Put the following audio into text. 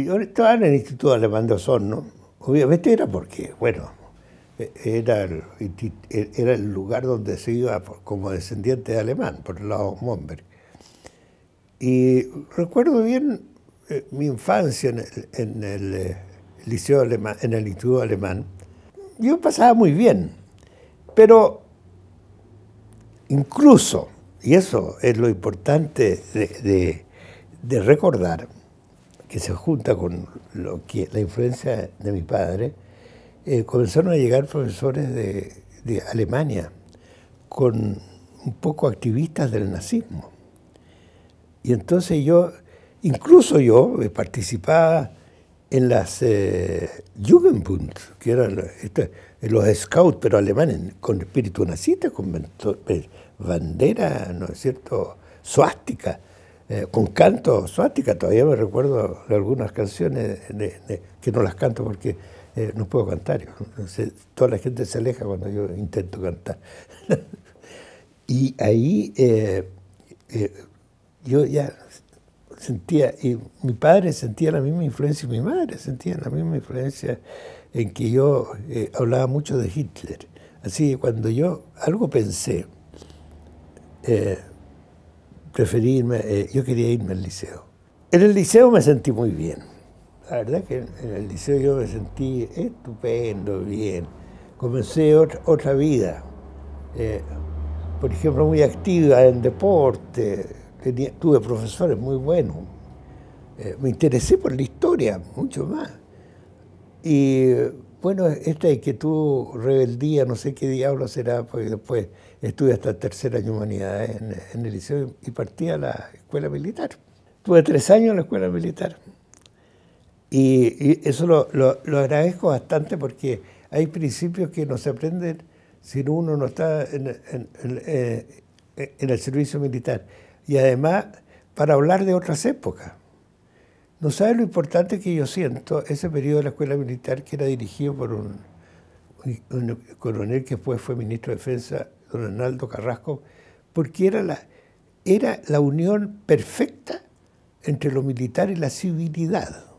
yo estaba en el Instituto Alemán de Osorno, obviamente era porque, bueno, e-, era el, e-, era el lugar donde se iba como descendiente de alemán, por el lado Momberg. Y recuerdo bien eh, mi infancia en el, en el eh, liceo alemán, en el instituto alemán. Yo pasaba muy bien, pero incluso, y eso es lo importante de, de, de recordar, que se junta con la influencia de mi padre, eh, comenzaron a llegar profesores de, Alemania con un poco activistas del nazismo. Y entonces yo, incluso yo, eh, participaba en las eh, Jugendbund, que eran los scouts, pero alemanes, con espíritu nazista, con bandera, ¿no es cierto?, suástica. Eh, con canto suática, todavía me recuerdo de algunas canciones que no las canto porque eh, no puedo cantar. Entonces, toda la gente se aleja cuando yo intento cantar. y ahí eh, yo ya sentía, y mi padre sentía la misma influencia y mi madre sentía la misma influencia en que yo hablaba mucho de Hitler. Así que cuando yo algo pensé, preferirme, eh, yo quería irme al liceo. En el liceo me sentí muy bien. La verdad que en el liceo yo me sentí estupendo, bien. Comencé otra, vida. Eh, por ejemplo, muy activa en deporte. Tenía, tuve profesores muy buenos. Eh, me interesé por la historia mucho más. Y bueno, esta tú rebeldía, no sé qué diablo será, porque después estudié hasta el tercer año de humanidades en, el liceo y partí a la escuela militar. Tuve tres años en la escuela militar. Y, eso lo, agradezco bastante porque hay principios que no se aprenden si uno no está en eh, el servicio militar. Y además, para hablar de otras épocas. No sabes lo importante que yo siento ese periodo de la escuela militar que era dirigido por un, coronel que después fue ministro de Defensa, don Arnaldo Carrasco, porque era la, era la unión perfecta entre lo militar y la civilidad.